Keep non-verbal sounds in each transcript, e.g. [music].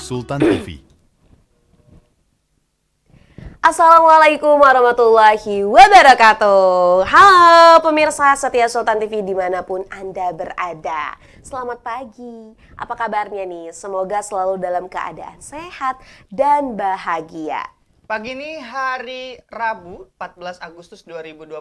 Sultan TV. Assalamualaikum warahmatullahi wabarakatuh Halo pemirsa setia Sultan TV dimanapun Anda berada Selamat pagi, apa kabarnya nih? Semoga selalu dalam keadaan sehat dan bahagia Pagi ini hari Rabu 14 Agustus 2024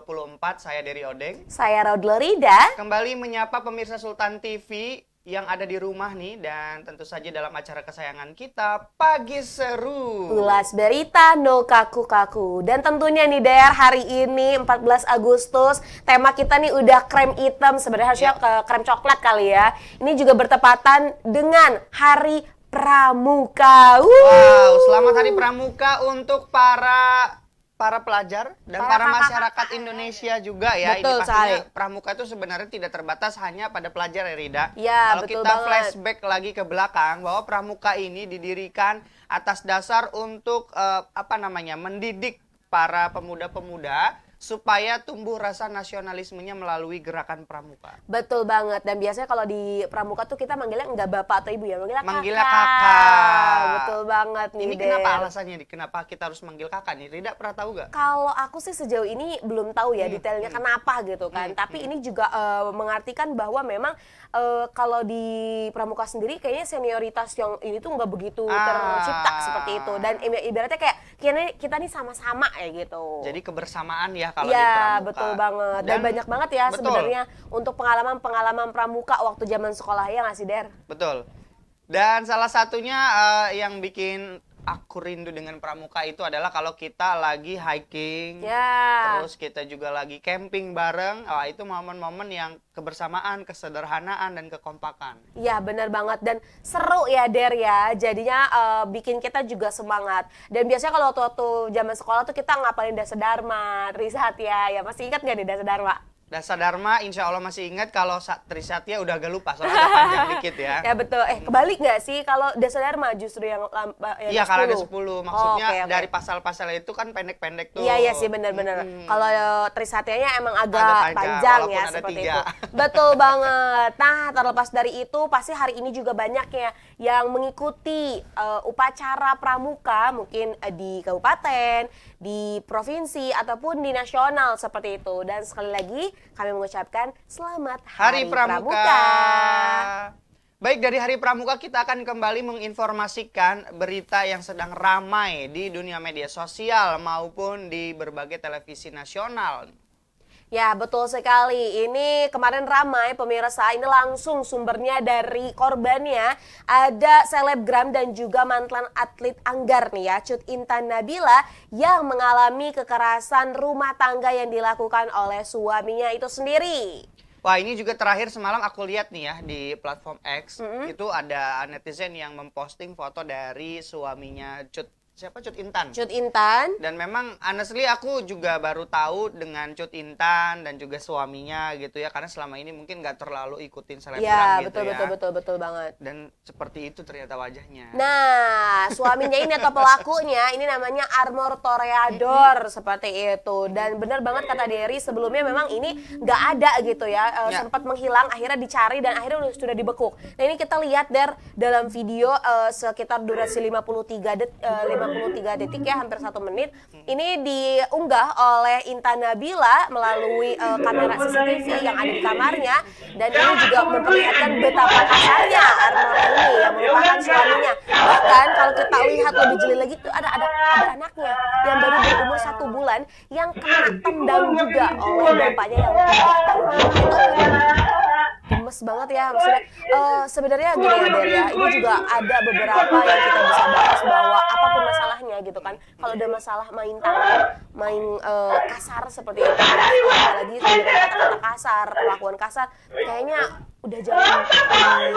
Saya dari Odeng Saya Rodlerida Kembali menyapa pemirsa Sultan TV yang ada di rumah nih dan tentu saja dalam acara kesayangan kita pagi seru. Ulas berita no kaku-kaku dan tentunya nih Der hari ini 14 Agustus tema kita nih udah krem hitam sebenarnya harusnya yeah. Iya. krem coklat kali ya. Ini juga bertepatan dengan Hari Pramuka. Wuh. Wow, selamat Hari Pramuka untuk para para pelajar dan para, para masyarakat Indonesia juga ya. Betul, ini pastinya say. pramuka itu sebenarnya tidak terbatas hanya pada pelajar ya Rida. Ya, Kalau betul kita banget. flashback lagi ke belakang bahwa pramuka ini didirikan atas dasar untuk uh, apa namanya? mendidik para pemuda-pemuda supaya tumbuh rasa nasionalismenya melalui gerakan pramuka. Betul banget dan biasanya kalau di pramuka tuh kita manggilnya enggak bapak atau ibu ya, manggilnya, manggilnya kakak. Betul banget nih. Ini Den. kenapa alasannya nih? Kenapa kita harus manggil kakak nih? Tidak pernah tahu gak? Kalau aku sih sejauh ini belum tahu ya hmm. detailnya hmm. kenapa gitu kan. Hmm. Tapi hmm. ini juga uh, mengartikan bahwa memang uh, kalau di pramuka sendiri kayaknya senioritas yang ini tuh nggak begitu ah. tercipta seperti itu dan ibaratnya kayak kita nih sama-sama ya gitu. Jadi kebersamaan ya Ya iya kalau ya, di pramuka. betul banget. Dan, Dan banyak banget ya sebenarnya untuk pengalaman-pengalaman pramuka waktu zaman sekolah ya ngasih Der? Betul. Dan salah satunya uh, yang bikin aku rindu dengan pramuka itu adalah kalau kita lagi hiking, yeah. terus kita juga lagi camping bareng. oh, itu momen-momen yang kebersamaan, kesederhanaan dan kekompakan. Iya, benar banget dan seru ya Der ya. Jadinya uh, bikin kita juga semangat. Dan biasanya kalau waktu-waktu zaman sekolah tuh kita ngapalin dharma, Risat ya. Ya masih ingat nggak nih dasar dharma? Dasar Dharma insya Allah masih ingat kalau Trisatya udah agak lupa soalnya panjang dikit ya. [laughs] Ya betul. Eh kebalik nggak sih kalau Dasar Dharma justru yang lama Iya kalau ada 10 maksudnya oh, okay, okay. dari pasal-pasal itu kan pendek-pendek tuh. Iya iya sih benar-benar. Hmm. Kalau Trisatyanya emang agak, panjang, panjang ya ada seperti tiga. itu. Betul banget. Nah terlepas dari itu pasti hari ini juga banyak ya yang mengikuti uh, upacara pramuka mungkin uh, di kabupaten, di provinsi ataupun di nasional seperti itu. Dan sekali lagi kami mengucapkan selamat Hari, Hari Pramuka. Pramuka. Baik dari Hari Pramuka kita akan kembali menginformasikan berita yang sedang ramai di dunia media sosial maupun di berbagai televisi nasional. Ya, betul sekali. Ini kemarin ramai pemirsa, ini langsung sumbernya dari korbannya. Ada selebgram dan juga mantan atlet Anggar nih ya, Cut Intan Nabila yang mengalami kekerasan rumah tangga yang dilakukan oleh suaminya itu sendiri. Wah ini juga terakhir semalam aku lihat nih ya di platform X mm -hmm. itu ada netizen yang memposting foto dari suaminya Cut siapa Cut Intan. Cut Intan. Dan memang honestly aku juga baru tahu dengan Cut Intan dan juga suaminya gitu ya karena selama ini mungkin nggak terlalu ikutin selebgram ya, gitu betul, ya. betul betul betul banget. Dan seperti itu ternyata wajahnya. Nah, suaminya ini atau pelakunya ini namanya Armor Toreador seperti itu. Dan benar banget kata Derry sebelumnya memang ini nggak ada gitu ya. Eh, ya. sempat menghilang akhirnya dicari dan akhirnya sudah dibekuk. Nah, ini kita lihat Der dalam video e, sekitar durasi 53 detik eh, 43 detik ya hampir satu menit ini diunggah oleh Intan Nabila melalui uh, kamera CCTV yang ada di kamarnya dan ini juga memperlihatkan betapa kasarnya Arman ini yang merupakan suaminya bahkan kalau kita lihat lebih jeli lagi itu ada ada ada anaknya yang baru berumur satu bulan yang kena tendang juga oleh bapaknya yang gemes banget ya maksudnya uh, sebenarnya gini ya Deria ini juga ada beberapa yang kita bisa bahas bahwa apapun masalahnya gitu kan kalau ada masalah main tangan main uh, kasar seperti itu apalagi kata-kata kasar perlakuan kasar kayaknya udah jangan biasakan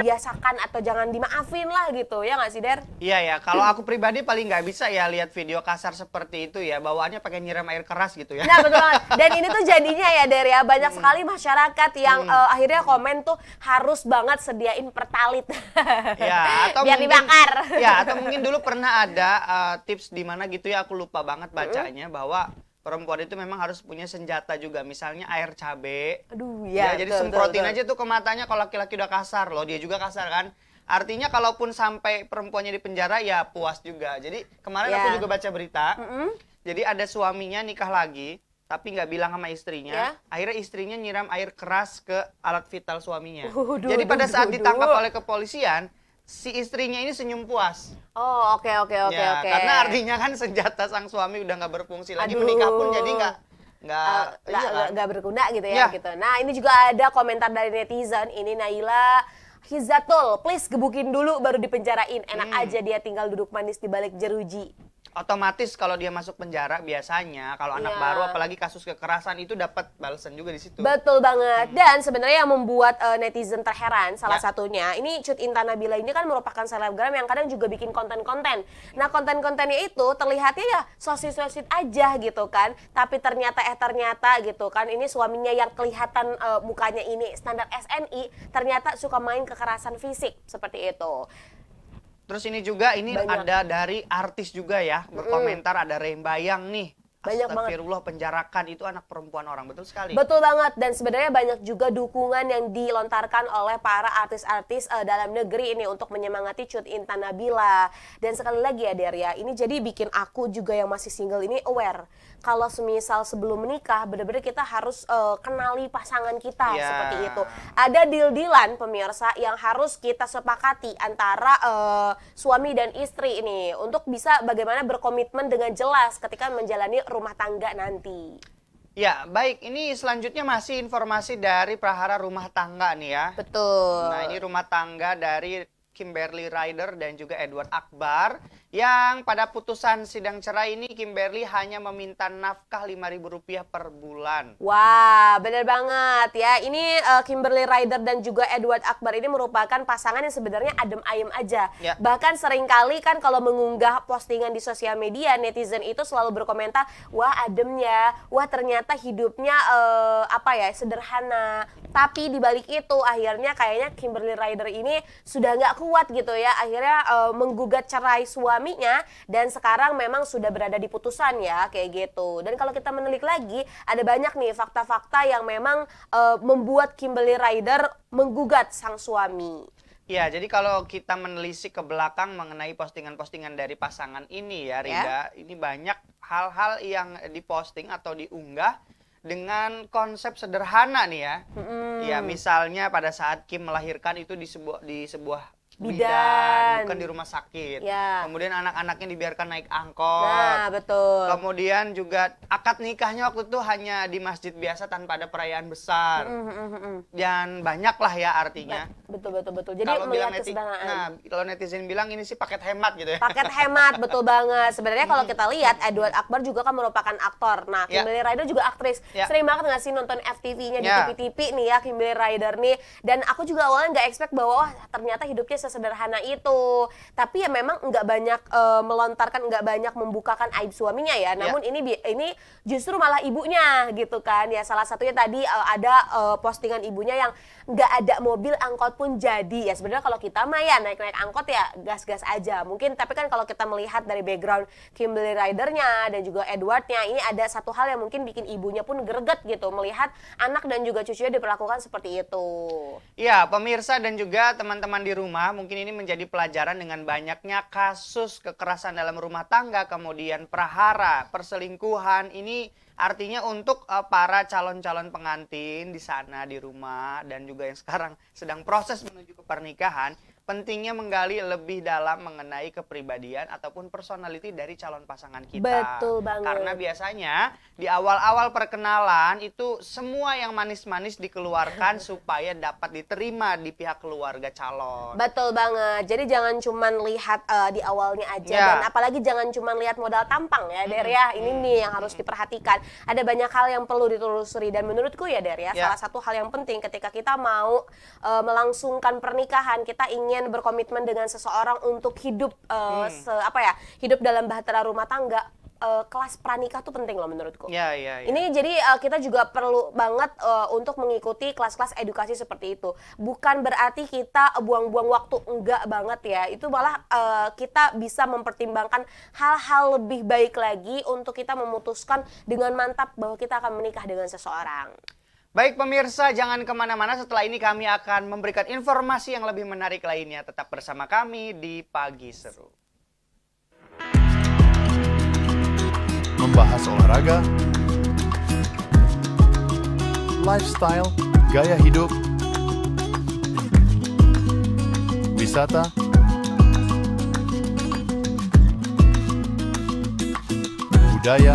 dibiasakan atau jangan dimaafin lah gitu ya nggak sih der iya ya kalau aku pribadi paling nggak bisa ya lihat video kasar seperti itu ya bawaannya pakai nyiram air keras gitu ya nah betul dan ini tuh jadinya ya der ya banyak hmm. sekali masyarakat yang hmm. uh, akhirnya komen tuh harus banget sediain pertalit ya atau biar mungkin, dibakar ya atau mungkin dulu pernah ada uh, tips di mana gitu ya aku lupa banget bacanya hmm. bahwa perempuan itu memang harus punya senjata juga misalnya air cabe aduh ya, ya jadi semprotin betul, aja tuh ke matanya kalau laki-laki udah kasar loh dia juga kasar kan artinya kalaupun sampai perempuannya di penjara ya puas juga jadi kemarin ya. aku iya. juga baca berita mm -hmm. jadi ada suaminya nikah lagi tapi nggak bilang sama istrinya. Ya? Akhirnya istrinya nyiram air keras ke alat vital suaminya. Uh, duh, Jadi pada duh, saat duh, ditangkap duh. oleh kepolisian, si istrinya ini senyum puas. Oh, oke okay, oke okay, oke okay, ya, oke. Karena artinya kan senjata sang suami udah nggak berfungsi lagi Aduh. menikah pun jadi nggak nggak uh, nggak berguna gitu ya, ya gitu. Nah ini juga ada komentar dari netizen ini Naila Hizatul, please gebukin dulu baru dipenjarain. Enak hmm. aja dia tinggal duduk manis di balik jeruji otomatis kalau dia masuk penjara biasanya kalau anak ya. baru apalagi kasus kekerasan itu dapat balasan juga di situ. Betul banget. Hmm. Dan sebenarnya yang membuat uh, netizen terheran salah ya. satunya ini Cut Intan Nabila ini kan merupakan selebgram yang kadang juga bikin konten-konten. Nah, konten-kontennya itu terlihatnya ya sosis-sosis aja gitu kan. Tapi ternyata eh ternyata gitu kan ini suaminya yang kelihatan uh, mukanya ini standar SNI ternyata suka main kekerasan fisik seperti itu. Terus ini juga ini Banyak. ada dari artis juga ya berkomentar mm. ada Rembayang nih banyak banget. Astagfirullah penjarakan itu anak perempuan orang betul sekali. Betul banget dan sebenarnya banyak juga dukungan yang dilontarkan oleh para artis-artis uh, dalam negeri ini untuk menyemangati Cut Intan Nabila. Dan sekali lagi ya Derya ini jadi bikin aku juga yang masih single ini aware kalau semisal sebelum menikah benar-benar kita harus uh, kenali pasangan kita yeah. seperti itu. Ada deal-dealan pemirsa yang harus kita sepakati antara uh, suami dan istri ini untuk bisa bagaimana berkomitmen dengan jelas ketika menjalani rumah tangga nanti. Ya, baik. Ini selanjutnya masih informasi dari prahara rumah tangga nih ya. Betul. Nah, ini rumah tangga dari Kimberly Ryder dan juga Edward Akbar yang pada putusan sidang cerai ini Kimberly hanya meminta nafkah rp rupiah per bulan. Wah, bener banget ya. Ini uh, Kimberly Ryder dan juga Edward Akbar ini merupakan pasangan yang sebenarnya adem ayem aja. Ya. Bahkan seringkali kan kalau mengunggah postingan di sosial media, netizen itu selalu berkomentar, "Wah, ademnya, Wah, ternyata hidupnya uh, apa ya, sederhana." Tapi dibalik itu akhirnya kayaknya Kimberly Ryder ini sudah nggak kuat gitu ya. Akhirnya uh, menggugat cerai suami suaminya dan sekarang memang sudah berada di putusan ya kayak gitu. Dan kalau kita menelik lagi ada banyak nih fakta-fakta yang memang uh, membuat Kimberly Ryder menggugat sang suami. Ya, jadi kalau kita menelisik ke belakang mengenai postingan-postingan dari pasangan ini ya, ya. Rida, ya? ini banyak hal-hal yang diposting atau diunggah dengan konsep sederhana nih ya. Hmm. Ya, misalnya pada saat Kim melahirkan itu di sebuah di sebuah bidan, bukan di rumah sakit. Ya. Kemudian anak-anaknya dibiarkan naik angkot. Nah, betul. Kemudian juga akad nikahnya waktu itu hanya di masjid biasa tanpa ada perayaan besar. Mm, mm, Dan banyak lah ya artinya. Betul betul betul. Jadi kalau bilang neti nah, kalau netizen bilang ini sih paket hemat gitu ya. Paket hemat, betul banget. Sebenarnya kalau kita lihat Edward Akbar juga kan merupakan aktor. Nah, ya. Kimberly ya. Ryder juga aktris. ya. Sering banget nggak sih nonton FTV-nya di TV-TV ya. nih ya Kimberly Rider nih. Dan aku juga awalnya nggak expect bahwa oh, ternyata hidupnya sesederhana itu tapi ya memang nggak banyak uh, melontarkan nggak banyak membukakan aib suaminya ya, ya. namun yeah. ini ini justru malah ibunya gitu kan ya salah satunya tadi uh, ada uh, postingan ibunya yang nggak ada mobil angkot pun jadi ya sebenarnya kalau kita mah ya naik-naik angkot ya gas-gas aja mungkin tapi kan kalau kita melihat dari background Kimberly Ridernya dan juga Edwardnya ini ada satu hal yang mungkin bikin ibunya pun greget gitu melihat anak dan juga cucunya diperlakukan seperti itu. Iya, pemirsa dan juga teman-teman di rumah mungkin ini menjadi pelajaran dengan banyaknya kasus kekerasan dalam rumah tangga, kemudian prahara, perselingkuhan. Ini artinya untuk eh, para calon-calon pengantin di sana di rumah dan juga yang sekarang sedang proses menuju ke pernikahan, pentingnya menggali lebih dalam mengenai kepribadian ataupun personality dari calon pasangan kita. Betul banget. Karena biasanya di awal-awal perkenalan itu semua yang manis-manis dikeluarkan [laughs] supaya dapat diterima di pihak keluarga calon. Betul banget. Jadi jangan cuma lihat uh, di awalnya aja yeah. dan apalagi jangan cuma lihat modal tampang ya, Der ya. Ini hmm. nih yang harus diperhatikan. Ada banyak hal yang perlu ditelusuri dan menurutku ya, Der ya, yeah. salah satu hal yang penting ketika kita mau uh, melangsungkan pernikahan kita ingin ingin berkomitmen dengan seseorang untuk hidup uh, hmm. se, apa ya hidup dalam bahtera rumah tangga uh, kelas pranikah tuh penting loh menurutku. Iya, iya, ya. Ini jadi uh, kita juga perlu banget uh, untuk mengikuti kelas-kelas edukasi seperti itu. Bukan berarti kita buang-buang waktu enggak banget ya. Itu malah uh, kita bisa mempertimbangkan hal-hal lebih baik lagi untuk kita memutuskan dengan mantap bahwa kita akan menikah dengan seseorang. Baik pemirsa, jangan kemana-mana. Setelah ini kami akan memberikan informasi yang lebih menarik lainnya. Tetap bersama kami di Pagi Seru. Membahas olahraga, lifestyle, gaya hidup, wisata, budaya,